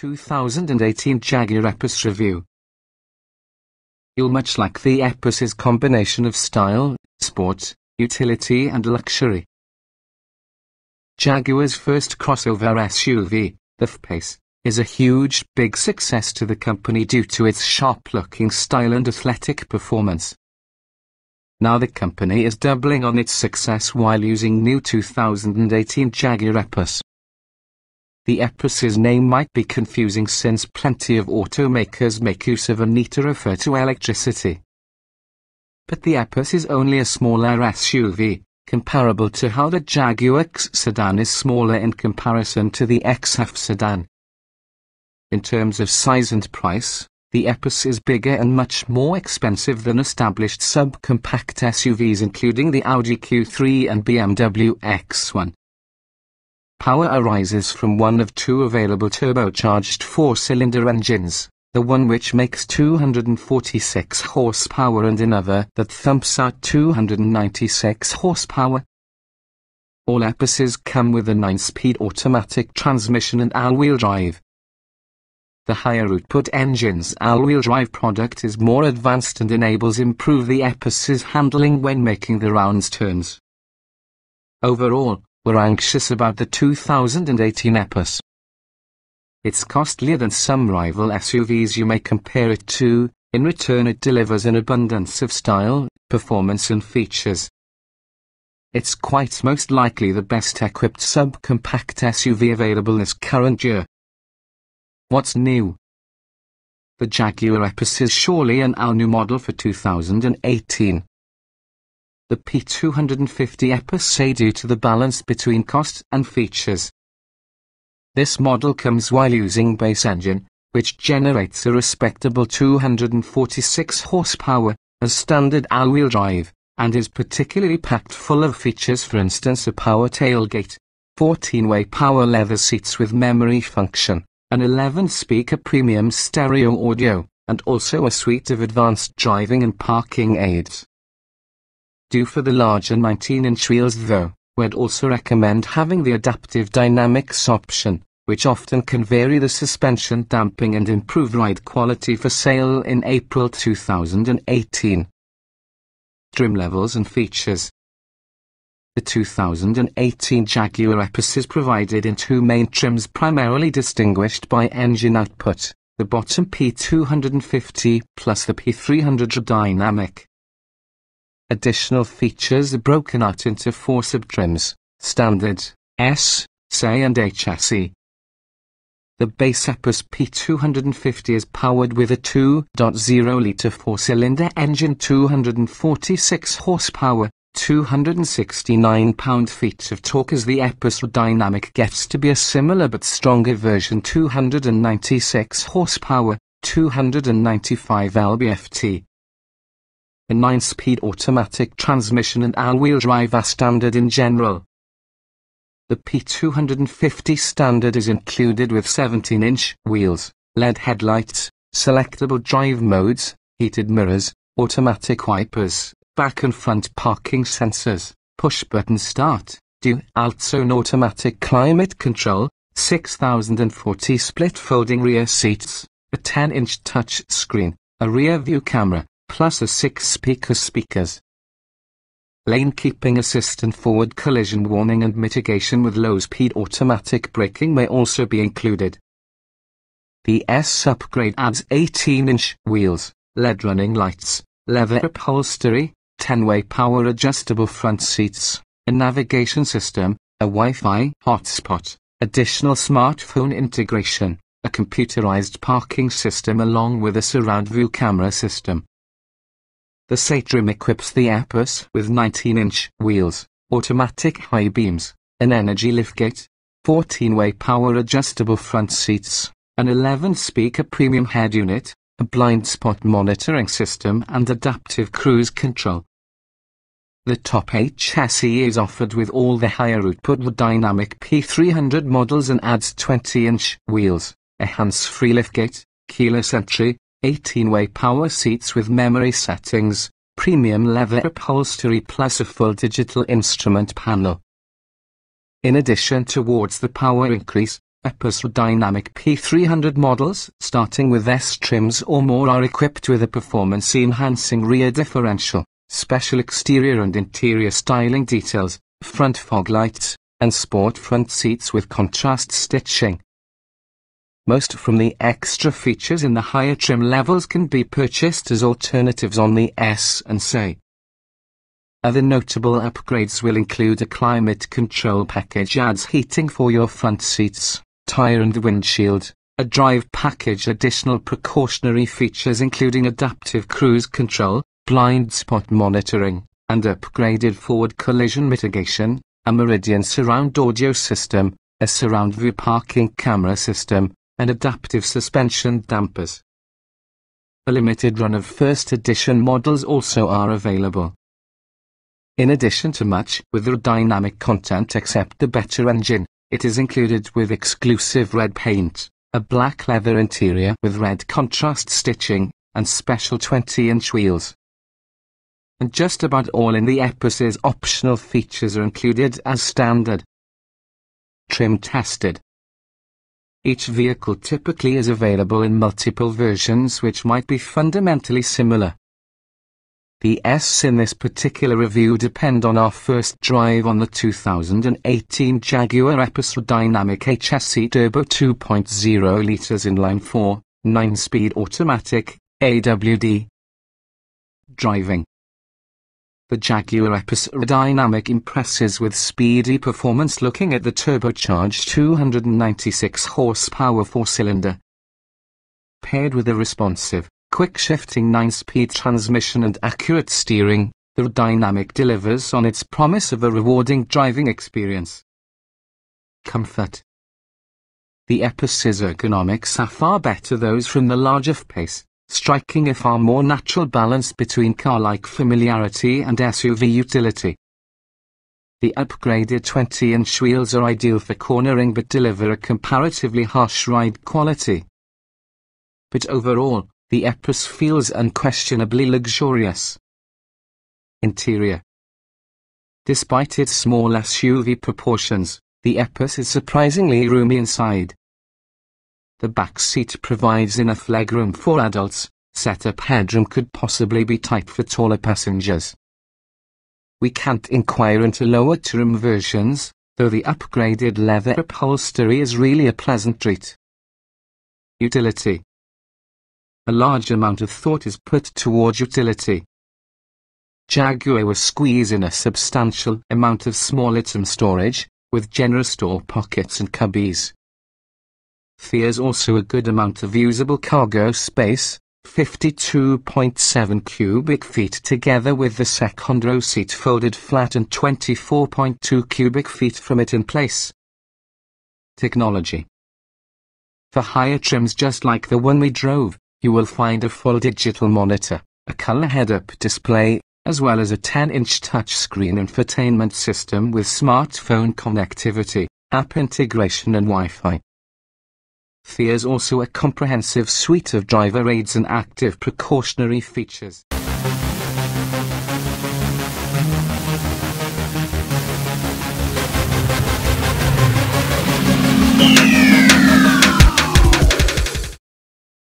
2018 Jaguar Epos Review You'll Much like the Epos combination of style, sport, utility and luxury. Jaguar's first crossover SUV, the F-Pace, is a huge big success to the company due to its sharp-looking style and athletic performance. Now the company is doubling on its success while using new 2018 Jaguar Epos. The Epris's name might be confusing since plenty of automakers make use of an e to refer to electricity. But the Epris is only a smaller SUV, comparable to how the Jaguar X sedan is smaller in comparison to the XF sedan. In terms of size and price, the Epos is bigger and much more expensive than established subcompact SUVs including the Audi Q3 and BMW X1. Power arises from one of two available turbocharged four-cylinder engines, the one which makes 246 horsepower and another that thumps out 296 horsepower. All Epices come with a 9-speed automatic transmission and all-wheel drive. The higher output engine's all-wheel drive product is more advanced and enables improve the Epice's handling when making the rounds turns. Overall, were anxious about the 2018 Epos. It's costlier than some rival SUVs you may compare it to, in return it delivers an abundance of style, performance and features. It's quite most likely the best equipped subcompact SUV available this current year. What's new? The Jaguar Epos is surely an all-new model for 2018 the P250 EPA say due to the balance between cost and features. This model comes while using base engine, which generates a respectable 246 horsepower, as standard all-wheel drive, and is particularly packed full of features for instance a power tailgate, 14-way power leather seats with memory function, an 11-speaker premium stereo audio, and also a suite of advanced driving and parking aids. Due for the larger 19-inch wheels though, we'd also recommend having the adaptive dynamics option, which often can vary the suspension damping and improve ride quality for sale in April 2018. Trim levels and features the 2018 Jaguar Epis is provided in two main trims primarily distinguished by engine output, the bottom P250 plus the P300 dynamic. Additional features are broken out into four subtrims, Standard, S, SE and HSE. The base Epos P250 is powered with a 2.0-litre four-cylinder engine 246 horsepower, 269 pound-feet of torque as the Epos Dynamic gets to be a similar but stronger version 296 horsepower, 295 lb-ft a 9-speed automatic transmission and all-wheel drive are standard in general. The P250 standard is included with 17-inch wheels, LED headlights, selectable drive modes, heated mirrors, automatic wipers, back and front parking sensors, push button start, dual zone automatic climate control, 6040 split folding rear seats, a 10-inch touch screen, a rear view camera, plus a six-speaker speakers. Lane keeping and forward collision warning and mitigation with low-speed automatic braking may also be included. The S upgrade adds 18-inch wheels, LED running lights, leather upholstery, 10-way power adjustable front seats, a navigation system, a Wi-Fi hotspot, additional smartphone integration, a computerized parking system along with a surround view camera system. The Satrim equips the Apus with 19-inch wheels, automatic high beams, an energy liftgate, 14-way power adjustable front seats, an 11-speaker premium head unit, a blind spot monitoring system and adaptive cruise control. The top 8 chassis is offered with all the higher output dynamic P300 models and adds 20-inch wheels, a hands-free liftgate, keyless entry, 18-way power seats with memory settings, premium leather upholstery plus a full digital instrument panel. In addition towards the power increase, Epos Dynamic P300 models starting with S trims or more are equipped with a performance-enhancing rear differential, special exterior and interior styling details, front fog lights, and sport front seats with contrast stitching. Most from the extra features in the higher trim levels can be purchased as alternatives on the S and SE. Other notable upgrades will include a climate control package adds heating for your front seats, tire and windshield, a drive package additional precautionary features including adaptive cruise control, blind spot monitoring, and upgraded forward collision mitigation, a Meridian surround audio system, a surround view parking camera system, and adaptive suspension dampers. A limited run of first edition models also are available. In addition to much with the dynamic content except the better engine, it is included with exclusive red paint, a black leather interior with red contrast stitching, and special 20-inch wheels. And just about all in the Epus's optional features are included as standard. Trim tested, each vehicle typically is available in multiple versions which might be fundamentally similar. The S in this particular review depend on our first drive on the 2018 Jaguar Episode Dynamic HSE Turbo 2.0 litres inline 4, 9-speed automatic, AWD. Driving the Jaguar Dynamic impresses with speedy performance looking at the turbocharged 296 horsepower four-cylinder. Paired with a responsive, quick-shifting 9-speed transmission and accurate steering, the Dynamic delivers on its promise of a rewarding driving experience. Comfort The Episys ergonomics are far better those from the larger pace striking a far more natural balance between car-like familiarity and SUV utility. The upgraded 20-inch wheels are ideal for cornering but deliver a comparatively harsh ride quality. But overall, the Epos feels unquestionably luxurious. Interior Despite its small SUV proportions, the Epos is surprisingly roomy inside. The back seat provides enough legroom for adults, setup headroom could possibly be tight for taller passengers. We can't inquire into lower trim versions, though the upgraded leather upholstery is really a pleasant treat. Utility A large amount of thought is put toward utility. Jaguar was squeezing a substantial amount of small item storage, with generous store pockets and cubbies. There's also a good amount of usable cargo space, 52.7 cubic feet together with the second row seat folded flat and 24.2 cubic feet from it in place. Technology For higher trims just like the one we drove, you will find a full digital monitor, a color head-up display, as well as a 10-inch touchscreen infotainment system with smartphone connectivity, app integration and Wi-Fi. There's also a comprehensive suite of driver aids and active precautionary features.